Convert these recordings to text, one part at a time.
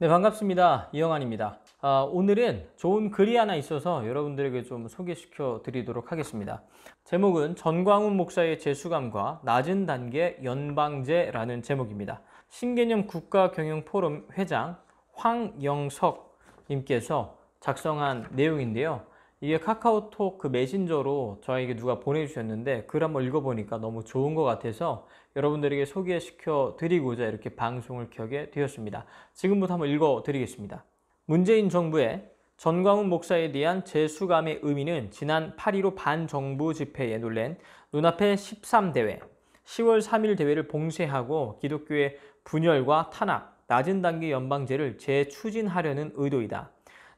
네 반갑습니다 이영환입니다 아, 오늘은 좋은 글이 하나 있어서 여러분들에게 좀 소개시켜 드리도록 하겠습니다 제목은 전광훈 목사의 재수감과 낮은 단계 연방제라는 제목입니다 신개념 국가경영포럼 회장 황영석 님께서 작성한 내용인데요 이게 카카오톡 그 메신저로 저에게 누가 보내주셨는데 글 한번 읽어보니까 너무 좋은 것 같아서 여러분들에게 소개시켜 드리고자 이렇게 방송을 켜게 되었습니다. 지금부터 한번 읽어드리겠습니다. 문재인 정부의 전광훈 목사에 대한 재수감의 의미는 지난 8.15 반정부 집회에 놀랜 눈앞의 13대회, 10월 3일 대회를 봉쇄하고 기독교의 분열과 탄압, 낮은 단계 연방제를 재추진하려는 의도이다.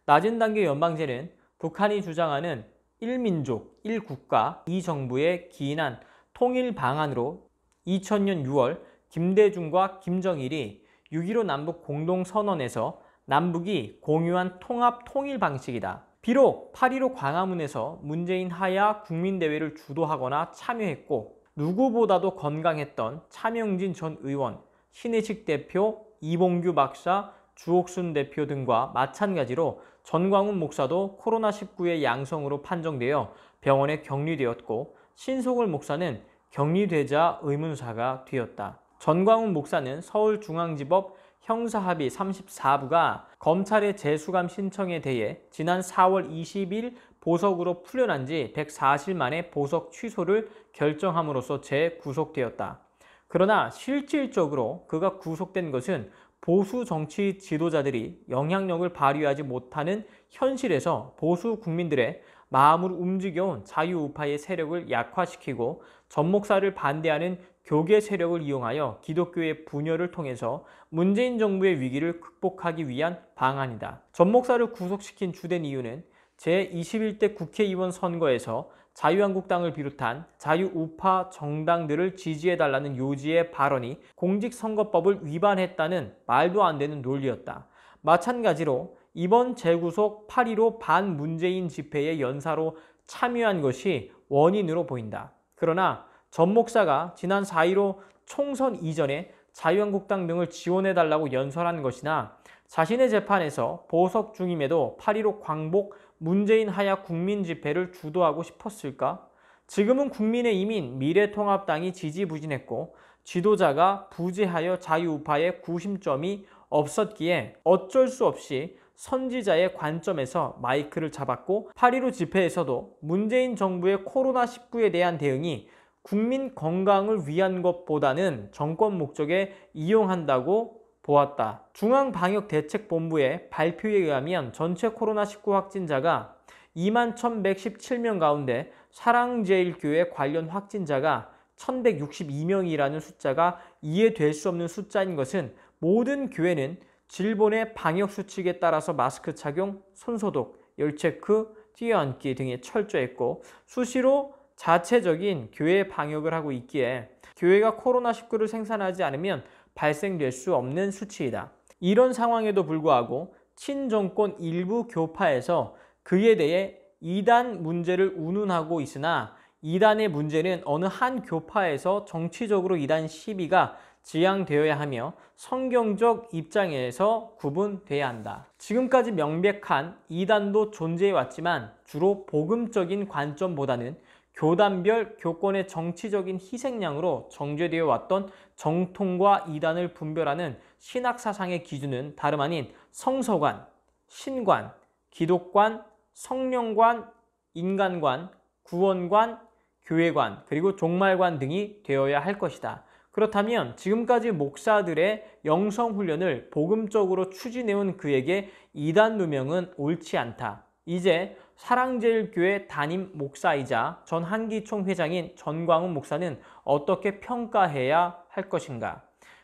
낮은 단계 연방제는 북한이 주장하는 1민족, 1국가, 2정부의 기인한 통일 방안으로 2000년 6월 김대중과 김정일이 6.15 남북 공동선언에서 남북이 공유한 통합 통일 방식이다. 비록 8.15 광화문에서 문재인 하야 국민대회를 주도하거나 참여했고 누구보다도 건강했던 차명진 전 의원, 신해식 대표, 이봉규 박사, 주옥순 대표 등과 마찬가지로 전광훈 목사도 코로나19의 양성으로 판정되어 병원에 격리되었고 신속을 목사는 격리되자 의문사가 되었다. 전광훈 목사는 서울중앙지법 형사합의 34부가 검찰의 재수감 신청에 대해 지난 4월 20일 보석으로 풀려난 지 140일 만에 보석 취소를 결정함으로써 재구속되었다. 그러나 실질적으로 그가 구속된 것은 보수 정치 지도자들이 영향력을 발휘하지 못하는 현실에서 보수 국민들의 마음을 움직여온 자유우파의 세력을 약화시키고 전목사를 반대하는 교계 세력을 이용하여 기독교의 분열을 통해서 문재인 정부의 위기를 극복하기 위한 방안이다. 전목사를 구속시킨 주된 이유는 제21대 국회의원 선거에서 자유한국당을 비롯한 자유우파 정당들을 지지해달라는 요지의 발언이 공직선거법을 위반했다는 말도 안 되는 논리였다. 마찬가지로 이번 재구속 8.15 반문재인 집회의 연사로 참여한 것이 원인으로 보인다. 그러나 전 목사가 지난 4.15 총선 이전에 자유한국당 등을 지원해달라고 연설한 것이나 자신의 재판에서 보석 중임에도 8.15 광복 문재인 하야 국민 집회를 주도하고 싶었을까? 지금은 국민의 이민 미래통합당이 지지부진했고 지도자가 부재하여 자유우파의 구심점이 없었기에 어쩔 수 없이 선지자의 관점에서 마이크를 잡았고 8.15 집회에서도 문재인 정부의 코로나19에 대한 대응이 국민 건강을 위한 것보다는 정권 목적에 이용한다고 보았다. 중앙방역대책본부의 발표에 의하면 전체 코로나19 확진자가 2만 1,117명 가운데 사랑제일교회 관련 확진자가 1,162명이라는 숫자가 이해될 수 없는 숫자인 것은 모든 교회는 질본의 방역수칙에 따라서 마스크 착용, 손소독, 열체크, 뛰어앉기 등에 철저했고 수시로 자체적인 교회 방역을 하고 있기에 교회가 코로나19를 생산하지 않으면 발생될 수 없는 수치이다. 이런 상황에도 불구하고 친정권 일부 교파에서 그에 대해 이단 문제를 운운하고 있으나 이단의 문제는 어느 한 교파에서 정치적으로 이단 시비가 지향되어야 하며 성경적 입장에서 구분돼야 한다. 지금까지 명백한 이단도 존재해왔지만 주로 복음적인 관점보다는 교단별 교권의 정치적인 희생양으로 정죄되어 왔던 정통과 이단을 분별하는 신학 사상의 기준은 다름 아닌 성서관, 신관, 기독관, 성령관, 인간관, 구원관, 교회관, 그리고 종말관 등이 되어야 할 것이다. 그렇다면 지금까지 목사들의 영성훈련을 복음적으로 추진해온 그에게 이단 누명은 옳지 않다. 이제 사랑제일교회 담임 목사이자 전 한기총 회장인 전광훈 목사는 어떻게 평가해야 할 것인가?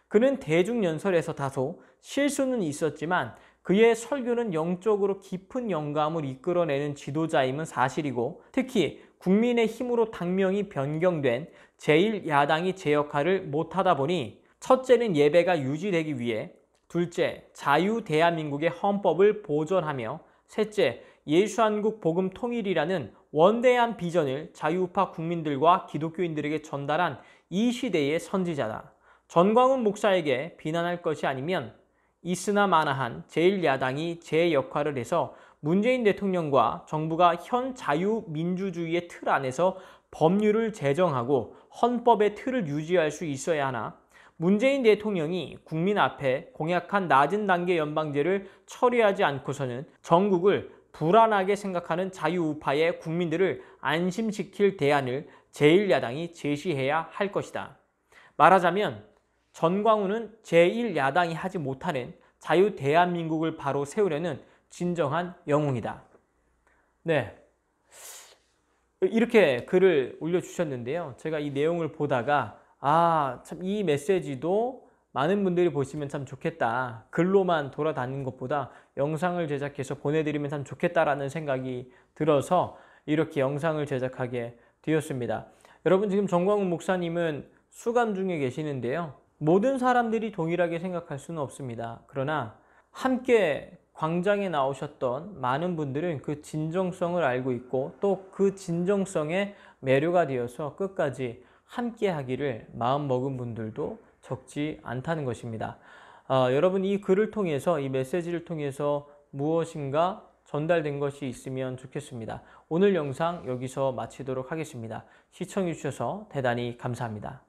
그는 대중연설에서 다소 실수는 있었지만 그의 설교는 영적으로 깊은 영감을 이끌어내는 지도자임은 사실이고 특히 국민의 힘으로 당명이 변경된 제1야당이 제 역할을 못하다 보니 첫째는 예배가 유지되기 위해 둘째 자유대한민국의 헌법을 보존하며 셋째, 예수한국 복음 통일이라는 원대한 비전을 자유우파 국민들과 기독교인들에게 전달한 이 시대의 선지자다. 전광훈 목사에게 비난할 것이 아니면 있으나 마나한 제1야당이 제 역할을 해서 문재인 대통령과 정부가 현 자유민주주의의 틀 안에서 법률을 제정하고 헌법의 틀을 유지할 수 있어야 하나 문재인 대통령이 국민 앞에 공약한 낮은 단계 연방제를 처리하지 않고서는 전국을 불안하게 생각하는 자유우파의 국민들을 안심시킬 대안을 제1야당이 제시해야 할 것이다. 말하자면 전광훈은 제1야당이 하지 못하는 자유 대한민국을 바로 세우려는 진정한 영웅이다. 네. 이렇게 글을 올려주셨는데요. 제가 이 내용을 보다가 아, 참 이 메시지도 많은 분들이 보시면 참 좋겠다. 글로만 돌아다닌 것보다 영상을 제작해서 보내드리면 참 좋겠다라는 생각이 들어서 이렇게 영상을 제작하게 되었습니다. 여러분 지금 정광훈 목사님은 수감 중에 계시는데요. 모든 사람들이 동일하게 생각할 수는 없습니다. 그러나 함께 광장에 나오셨던 많은 분들은 그 진정성을 알고 있고 또 그 진정성의 매료가 되어서 끝까지 함께 하기를 마음먹은 분들도 적지 않다는 것입니다. 아, 여러분 이 글을 통해서 이 메시지를 통해서 무엇인가 전달된 것이 있으면 좋겠습니다. 오늘 영상 여기서 마치도록 하겠습니다. 시청해주셔서 대단히 감사합니다.